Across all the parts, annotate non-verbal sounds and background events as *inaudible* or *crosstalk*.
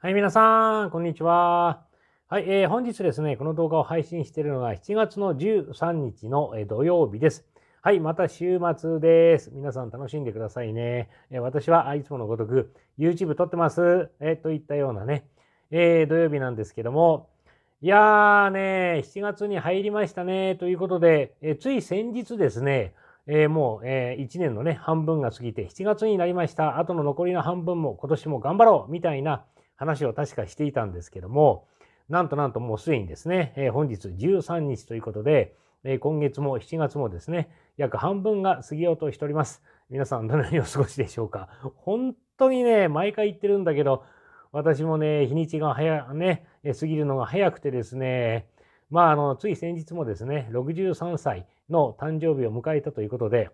はい、皆さん、こんにちは。はい、えー、本日ですね、この動画を配信しているのが7月の13日の土曜日です。はい、また週末です。皆さん楽しんでくださいね。えー、私はいつものごとく YouTube 撮ってます、えー、といったようなね、えー、土曜日なんですけども、いやーね、7月に入りましたね、ということで、えー、つい先日ですね、えー、もう、えー、1年のね、半分が過ぎて7月になりました。あとの残りの半分も今年も頑張ろうみたいな、話を確かしていたんですけども、なんとなんともうすでにですね、え本日13日ということで、え今月も7月もですね、約半分が過ぎようとしております。皆さんどのようにお過ごしでしょうか。本当にね、毎回言ってるんだけど、私もね、日にちが早、ね、過ぎるのが早くてですね、まあ、あの、つい先日もですね、63歳の誕生日を迎えたということで、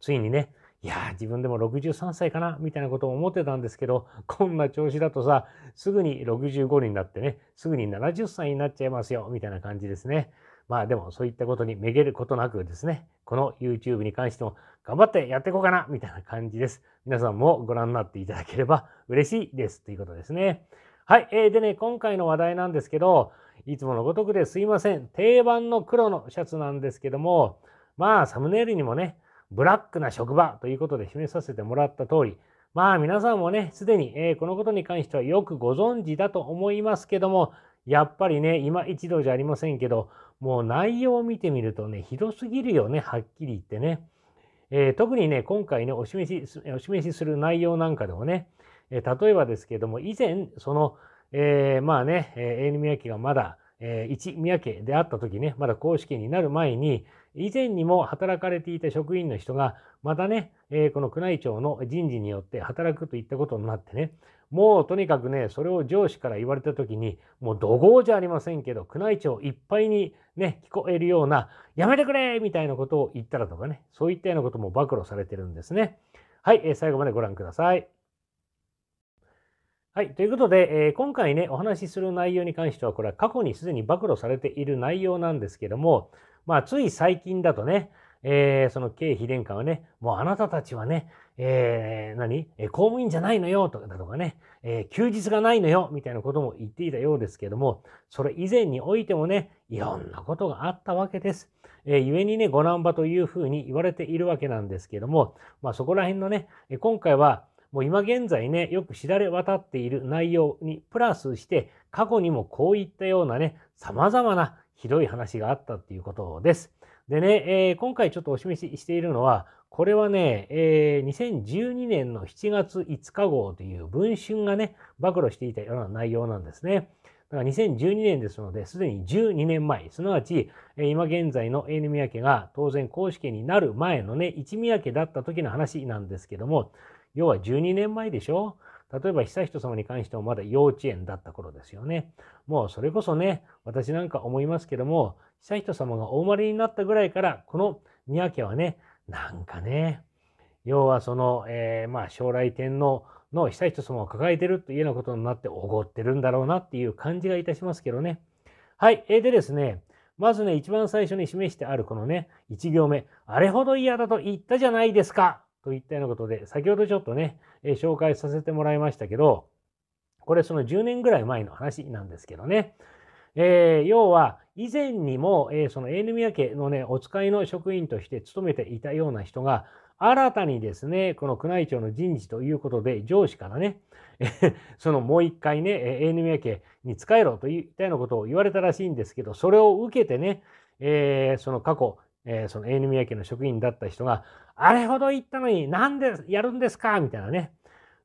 ついにね、いや自分でも63歳かなみたいなことを思ってたんですけどこんな調子だとさすぐに65になってねすぐに70歳になっちゃいますよみたいな感じですねまあでもそういったことにめげることなくですねこの YouTube に関しても頑張ってやっていこうかなみたいな感じです皆さんもご覧になっていただければ嬉しいですということですねはい、えー、でね今回の話題なんですけどいつものごとくですいません定番の黒のシャツなんですけどもまあサムネイルにもねブラックな職場ということで示させてもらった通り、まあ皆さんもね、すでに、えー、このことに関してはよくご存知だと思いますけども、やっぱりね、今一度じゃありませんけど、もう内容を見てみるとね、ひどすぎるよね、はっきり言ってね。えー、特にね、今回ね、お示し、お示しする内容なんかでもね、えー、例えばですけども、以前、その、えー、まあね、えー、宮家がまだ、えー、一宮家であった時ね、まだ公式になる前に、以前にも働かれていた職員の人が、またね、えー、この宮内庁の人事によって働くといったことになってね、もうとにかくね、それを上司から言われた時に、もう怒号じゃありませんけど、宮内庁いっぱいにね、聞こえるような、やめてくれみたいなことを言ったらとかね、そういったようなことも暴露されてるんですね。はい、えー、最後までご覧ください。はい。ということで、えー、今回ね、お話しする内容に関しては、これは過去にすでに暴露されている内容なんですけども、まあ、つい最近だとね、えー、その経費殿下はね、もうあなたたちはね、えー、何、え公務員じゃないのよとかだとかね、えー、休日がないのよみたいなことも言っていたようですけども、それ以前においてもね、いろんなことがあったわけです。えー、故にね、ご難波というふうに言われているわけなんですけども、まあそこら辺のね、今回は、もう今現在ね、よく知られ渡っている内容にプラスして、過去にもこういったようなね、様々なひどい話があったっていうことです。でね、えー、今回ちょっとお示ししているのは、これはね、えー、2012年の7月5日号という文春がね、暴露していたような内容なんですね。だから2012年ですので、すでに12年前、すなわち、今現在の A ネ宮家が当然公式になる前のね、一宮家だった時の話なんですけども、要は12年前でしょ例えば悠仁さまに関してもまだ幼稚園だった頃ですよね。もうそれこそね、私なんか思いますけども、悠仁さまがお生まれになったぐらいから、この宮家はね、なんかね、要はその、えー、まあ将来天皇の被災者様を抱えてるというようなことになっておごってるんだろうなっていう感じがいたしますけどね。はい。えー、でですね、まずね、一番最初に示してあるこのね、1行目、あれほど嫌だと言ったじゃないですかといったようなことで、先ほどちょっとね、えー、紹介させてもらいましたけど、これその10年ぐらい前の話なんですけどね。えー、要は以前にも、えー、そのエーヌミヤ家のねお使いの職員として勤めていたような人が新たにですね、この宮内庁の人事ということで、上司からね、*laughs* そのもう一回ね、ANA 家に仕えろといったようなことを言われたらしいんですけど、それを受けてね、えー、その過去、えー、その a n 家の職員だった人が、あれほど言ったのになんでやるんですかみたいなね、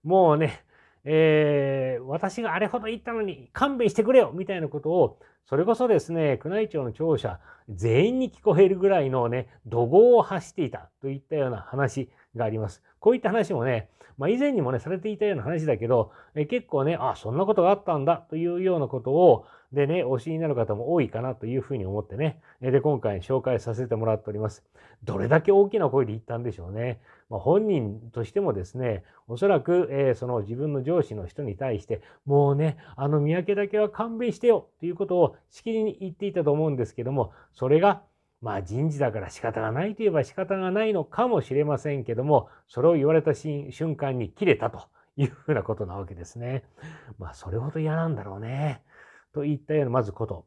もうね、えー、私があれほど言ったのに勘弁してくれよみたいなことを、それこそですね、宮内庁の庁舎全員に聞こえるぐらいのね、怒号を発していたといったような話があります。こういった話もね、まあ、以前にもね、されていたような話だけど、え結構ね、あ、そんなことがあったんだというようなことを、でね、お知りになる方も多いかなというふうに思ってね、で、今回紹介させてもらっております。どれだけ大きな声で言ったんでしょうね。まあ、本人としてもですね、おそらく、えー、その自分の上司の人に対して、もうね、あの三宅だけは勘弁してよということをしきりに言っていたと思うんですけども、それがまあ人事だから仕方がないといえば仕方がないのかもしれませんけども、それを言われた瞬間に切れたというふうなことなわけですね。まあそれほど嫌なんだろうね。といったようなまずこと。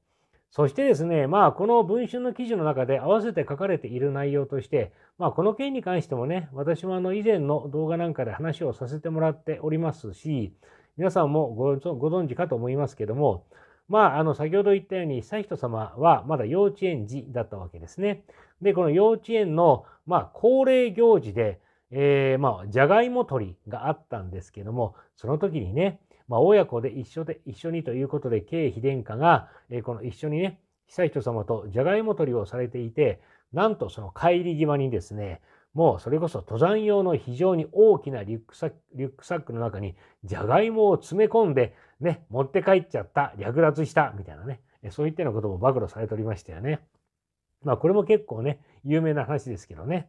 そしてですね、まあこの文春の記事の中で合わせて書かれている内容として、まあこの件に関してもね、私もあの以前の動画なんかで話をさせてもらっておりますし、皆さんもご存知かと思いますけども、まあ、あの、先ほど言ったように、悠仁さまはまだ幼稚園児だったわけですね。で、この幼稚園の、まあ、恒例行事で、えー、まあ、じゃがいも取りがあったんですけども、その時にね、まあ、親子で一緒で、一緒にということで、経費殿下が、えー、この一緒にね、悠仁さまとじゃがいも取りをされていて、なんとその帰り際にですね、もうそれこそ登山用の非常に大きなリュックサックの中にじゃがいもを詰め込んでね、持って帰っちゃった、略奪した、みたいなね、そういったようなことも暴露されておりましたよね。まあ、これも結構ね、有名な話ですけどね。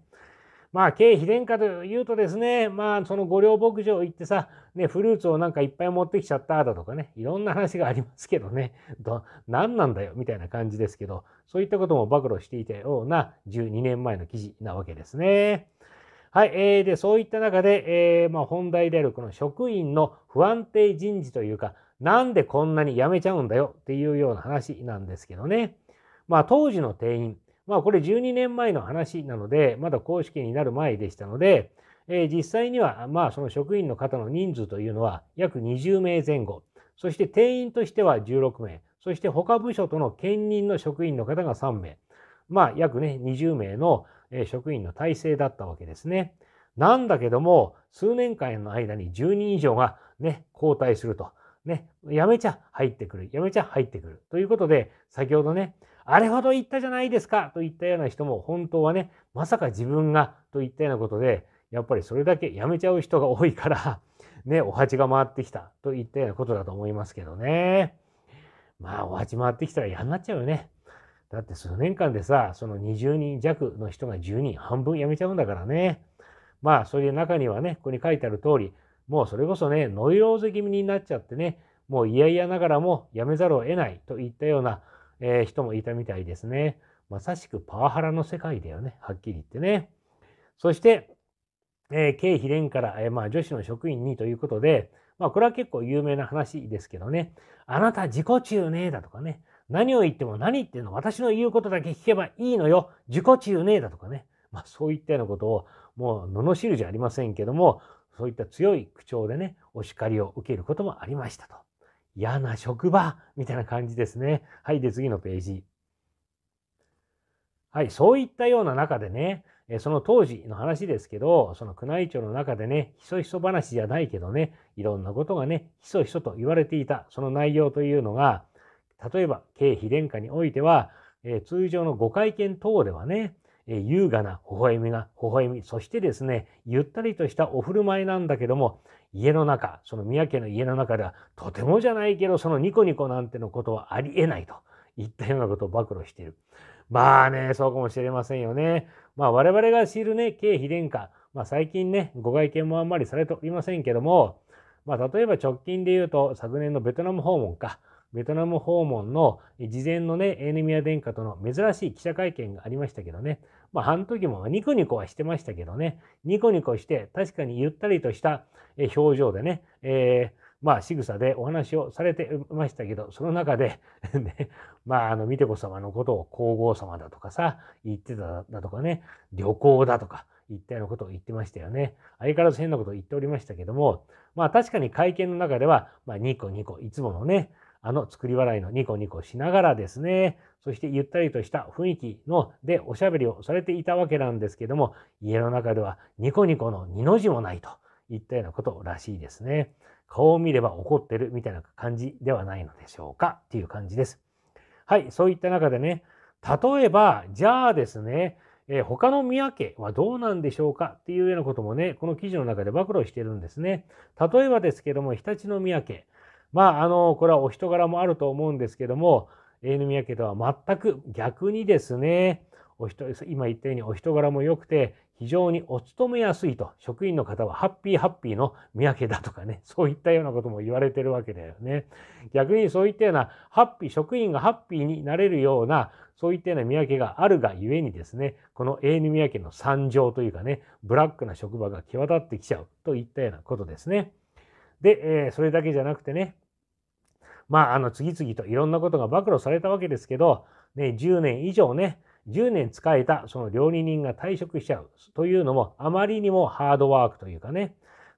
まあ、経費殿下というとですね、まあ、その御料牧場行ってさ、ね、フルーツをなんかいっぱい持ってきちゃっただとかね、いろんな話がありますけどね、ど、何なんだよ、みたいな感じですけど、そういったことも暴露していたような12年前の記事なわけですね。はい、えー、で、そういった中で、えー、まあ、本題であるこの職員の不安定人事というか、なんでこんなに辞めちゃうんだよっていうような話なんですけどね。まあ、当時の定員、まあ、これ12年前の話なので、まだ公式になる前でしたので、えー、実際には、まあ、その職員の方の人数というのは約20名前後、そして定員としては16名、そして他部署との兼任の職員の方が3名、まあ、約ね、20名の職員の体制だったわけですね。なんだけども、数年間の間に10人以上がね、交代すると。ね、やめちゃ入ってくる。やめちゃ入ってくる。ということで、先ほどね、あれほど言ったじゃないですかと言ったような人も、本当はね、まさか自分がといったようなことで、やっぱりそれだけやめちゃう人が多いから、*laughs* ね、お鉢が回ってきたといったようなことだと思いますけどね。まあ、お鉢回ってきたら嫌になっちゃうよね。だって数年間でさ、その20人弱の人が10人、半分辞めちゃうんだからね。まあ、それで中にはね、ここに書いてある通り、もうそれこそね、ノイローゼ気味になっちゃってね、もう嫌々ながらも辞めざるを得ないといったような、えー、人もいたみたいですね。まさしくパワハラの世界だよね、はっきり言ってね。そして、えー、経費連から、えー、まあ、女子の職員にということで、まあ、これは結構有名な話ですけどね、あなた自己中ね、だとかね、何を言っても何言ってんの私の言うことだけ聞けばいいのよ自己中ねえだとかね。まあそういったようなことをもう罵るじゃありませんけども、そういった強い口調でね、お叱りを受けることもありましたと。嫌な職場みたいな感じですね。はい。で、次のページ。はい。そういったような中でね、その当時の話ですけど、その宮内庁の中でね、ひそひそ話じゃないけどね、いろんなことがね、ひそひそと言われていた、その内容というのが、例えば、経費殿下においては、えー、通常のご会見等ではね、えー、優雅な微笑みが、微笑み、そしてですね、ゆったりとしたお振る舞いなんだけども、家の中、その宮家の家の中では、とてもじゃないけど、そのニコニコなんてのことはありえないといったようなことを暴露している。まあね、そうかもしれませんよね。まあ我々が知るね、経費殿下、まあ最近ね、ご外見もあんまりされておりませんけども、まあ例えば直近で言うと、昨年のベトナム訪問か、ベトナム訪問の事前のね、エネミア殿下との珍しい記者会見がありましたけどね。まあ、あの時もニコニコはしてましたけどね。ニコニコして、確かにゆったりとした表情でね、えー、まあ、仕草でお話をされてましたけど、その中で *laughs* ね、まあ、あの、みてこ様のことを皇后様だとかさ、言ってただとかね、旅行だとか、言ったようなことを言ってましたよね。相変わらず変なことを言っておりましたけども、まあ確かに会見の中では、まあニコニコ、いつものね、あの作り笑いのニコニコしながらですね、そしてゆったりとした雰囲気のでおしゃべりをされていたわけなんですけども、家の中ではニコニコの二の字もないといったようなことらしいですね。顔を見れば怒ってるみたいな感じではないのでしょうかっていう感じです。はい、そういった中でね、例えば、じゃあですね、えー、他の宮家はどうなんでしょうかっていうようなこともね、この記事の中で暴露してるんですね。例えばですけども、常陸宮家。まあ、あの、これはお人柄もあると思うんですけども、英宮家とは全く逆にですね、お人今言ったようにお人柄も良くて、非常にお勤めやすいと、職員の方はハッピーハッピーの三宅だとかね、*laughs* そういったようなことも言われてるわけだよね。逆にそういったような、ハッピー、職員がハッピーになれるような、そういったような三宅があるがゆえにですね、この永遠宮家の惨状というかね、ブラックな職場が際立ってきちゃうといったようなことですね。で、えー、それだけじゃなくてね、まあ、あの、次々といろんなことが暴露されたわけですけど、ね、10年以上ね、10年使えたその料理人が退職しちゃうというのも、あまりにもハードワークというかね、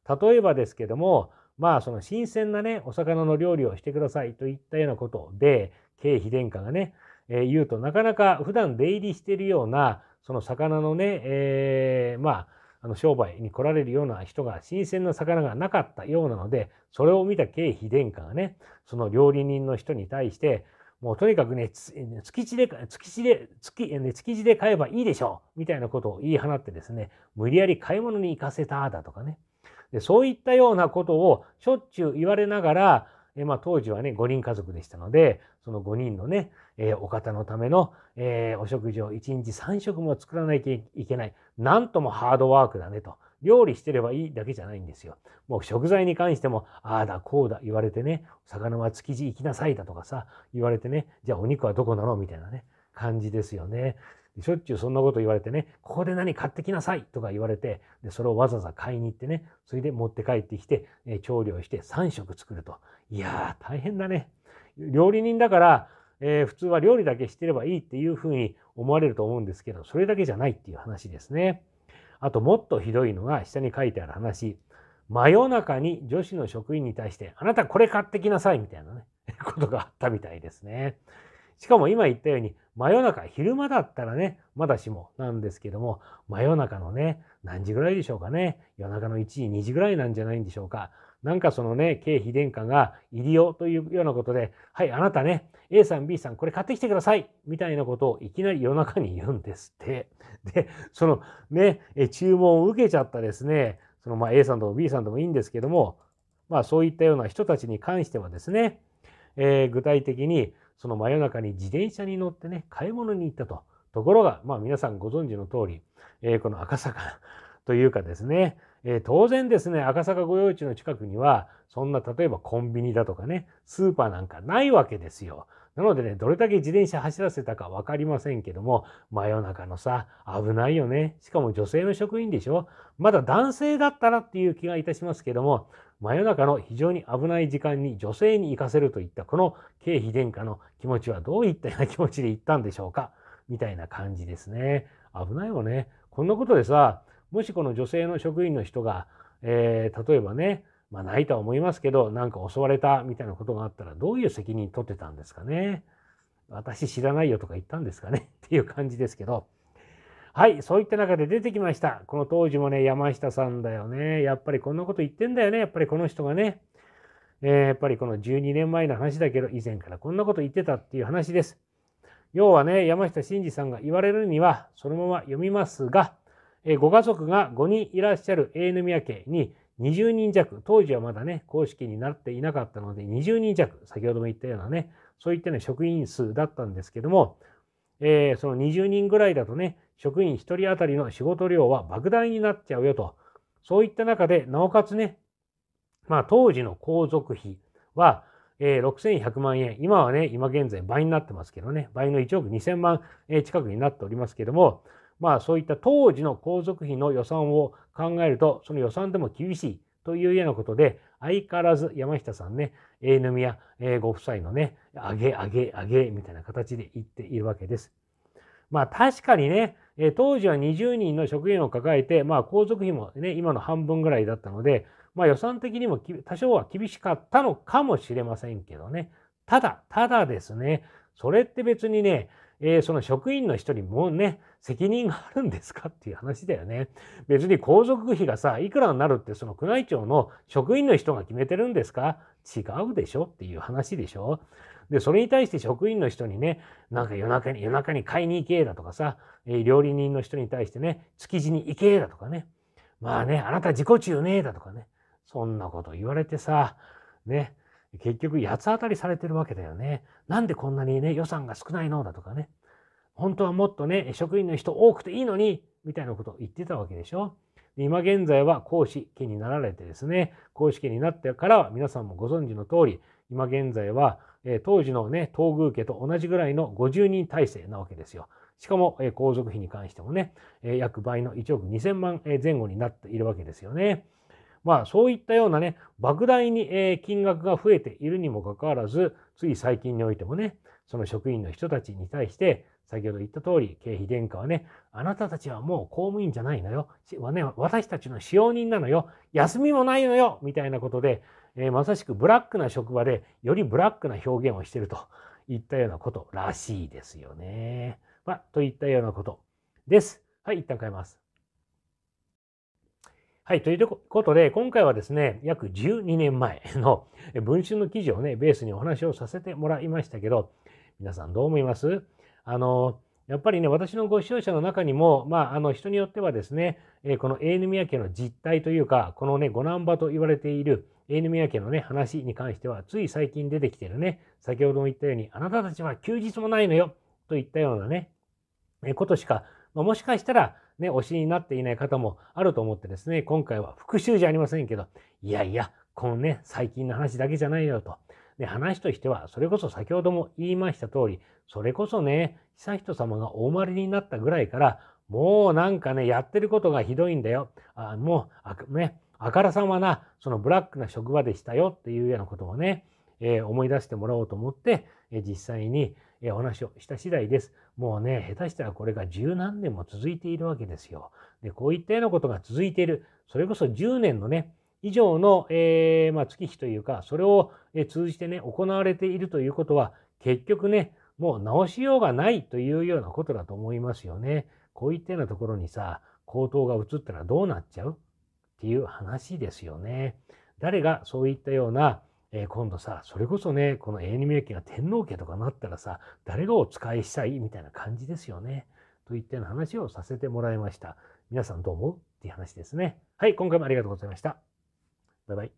例えばですけども、まあ、その新鮮なね、お魚の料理をしてくださいといったようなことで、経費殿下がね、えー、言うとなかなか普段出入りしてるような、その魚のね、えー、まあ、あの商売に来られるような人が新鮮な魚がなかったようなのでそれを見た経費殿下がねその料理人の人に対してもうとにかくね築地で築地で築地で買えばいいでしょうみたいなことを言い放ってですね無理やり買い物に行かせただとかねでそういったようなことをしょっちゅう言われながらえまあ、当時はね、5人家族でしたので、その5人のね、えー、お方のための、えー、お食事を1日3食も作らなきゃいけない。なんともハードワークだねと。料理してればいいだけじゃないんですよ。もう食材に関しても、ああだこうだ言われてね、魚は築地行きなさいだとかさ、言われてね、じゃあお肉はどこなのみたいなね、感じですよね。しょっちゅうそんなこと言われてね、ここで何買ってきなさいとか言われて、でそれをわざわざ買いに行ってね、それで持って帰ってきて、え調理をして3食作ると。いやー、大変だね。料理人だから、えー、普通は料理だけしてればいいっていうふうに思われると思うんですけど、それだけじゃないっていう話ですね。あと、もっとひどいのが、下に書いてある話。真夜中に女子の職員に対して、あなたこれ買ってきなさいみたいなね、ことがあったみたいですね。しかも今言ったように、真夜中、昼間だったらね、まだしもなんですけども、真夜中のね、何時ぐらいでしょうかね。夜中の1時、2時ぐらいなんじゃないんでしょうか。なんかそのね、経費殿下が入りよというようなことで、はい、あなたね、A さん、B さん、これ買ってきてくださいみたいなことをいきなり夜中に言うんですって。で、そのね、注文を受けちゃったですね、そのまあ A さんとも B さんでもいいんですけども、まあそういったような人たちに関してはですね、えー、具体的にその真夜中に自転車に乗ってね、買い物に行ったと。ところが、まあ皆さんご存知の通り、えー、この赤坂 *laughs* というかですね、えー、当然ですね、赤坂御用地の近くには、そんな例えばコンビニだとかね、スーパーなんかないわけですよ。なのでね、どれだけ自転車走らせたか分かりませんけども、真夜中のさ、危ないよね。しかも女性の職員でしょまだ男性だったらっていう気がいたしますけども、真夜中の非常に危ない時間に女性に行かせるといったこの経費殿下の気持ちはどういったような気持ちで行ったんでしょうかみたいな感じですね。危ないよね。こんなことでさ、もしこの女性の職員の人が、えー、例えばね、まあないとは思いますけど、なんか襲われたみたいなことがあったらどういう責任取ってたんですかね。私知らないよとか言ったんですかねっていう感じですけど。はい、そういった中で出てきました。この当時もね、山下さんだよね。やっぱりこんなこと言ってんだよね。やっぱりこの人がね。えー、やっぱりこの12年前の話だけど、以前からこんなこと言ってたっていう話です。要はね、山下真司さんが言われるには、そのまま読みますが、えー、ご家族が5人いらっしゃる A 宮家に20人弱、当時はまだね、公式になっていなかったので、20人弱、先ほども言ったようなね、そういったね、職員数だったんですけども、えー、その20人ぐらいだとね、職員1人当たりの仕事量は莫大になっちゃうよと。そういった中で、なおかつね、まあ当時の皇族費は、え6100万円。今はね、今現在倍になってますけどね、倍の1億2000万近くになっておりますけども、まあそういった当時の皇族費の予算を考えると、その予算でも厳しいというようなことで、相変わらず山下さんね、A 宮、えご夫妻のね、あげあげあげみたいな形で言っているわけです。まあ確かにね、当時は20人の職員を抱えて、まあ、皇族費も、ね、今の半分ぐらいだったので、まあ、予算的にも多少は厳しかったのかもしれませんけどね。ただ、ただですね、それって別にね、えー、その職員の人にもうね、責任があるんですかっていう話だよね。別に皇族費がさ、いくらになるってその宮内庁の職員の人が決めてるんですか違うでしょっていう話でしょ。で、それに対して職員の人にね、なんか夜中に、夜中に買いに行けだとかさ、え料理人の人に対してね、築地に行けだとかね、まあね、あなた自己中ねだとかね、そんなこと言われてさ、ね、結局八つ当たりされてるわけだよね。なんでこんなにね、予算が少ないのだとかね。本当はもっとね、職員の人多くていいのに、みたいなことを言ってたわけでしょ。今現在は講師家になられてですね、講師家になってからは皆さんもご存知の通り、今現在はえ当時のね、東宮家と同じぐらいの50人体制なわけですよ。しかも、え皇族費に関してもね、え約倍の1億2000万前後になっているわけですよね。まあそういったようなね、莫大に金額が増えているにもかかわらず、つい最近においてもね、その職員の人たちに対して、先ほど言った通り、経費殿下はね、あなたたちはもう公務員じゃないのよ。ね、私たちの使用人なのよ。休みもないのよ。みたいなことで、えー、まさしくブラックな職場でよりブラックな表現をしてるといったようなことらしいですよね。まあ、といったようなことです。はい、一旦変えます。はい。ということで、今回はですね、約12年前の文春の記事をね、ベースにお話をさせてもらいましたけど、皆さんどう思いますあの、やっぱりね、私のご視聴者の中にも、まあ、あの、人によってはですね、この A ー宮家の実態というか、このね、五難場と言われている、エイヌミ家のね、話に関しては、つい最近出てきてるね、先ほども言ったように、あなたたちは休日もないのよ、といったようなね、ことしか、まあ、もしかしたら、ね、推しになっていない方もあると思ってですね、今回は復習じゃありませんけど、いやいや、このね、最近の話だけじゃないよと。で、話としては、それこそ先ほども言いました通り、それこそね、悠仁様がお生まれになったぐらいから、もうなんかね、やってることがひどいんだよ。あもう、ね、あからさまな、そのブラックな職場でしたよっていうようなことをね、えー、思い出してもらおうと思って、えー、実際に、えー、お話をした次第です。もうね、下手したらこれが十何年も続いているわけですよ。で、こういったようなことが続いている。それこそ10年のね、以上の、えー、まあ、月日というか、それをえ通じてね、行われているということは、結局ね、もう直しようがないというようなことだと思いますよね。こういったようなところにさ、口頭が移ったらどうなっちゃうっていう話ですよね。誰がそういったような、えー、今度さ、それこそね、この永仁宮家が天皇家とかなったらさ、誰がお使いしたいみたいな感じですよね。といったような話をさせてもらいました。皆さんどう思うっていう話ですね。はい、今回もありがとうございました。バイバイ。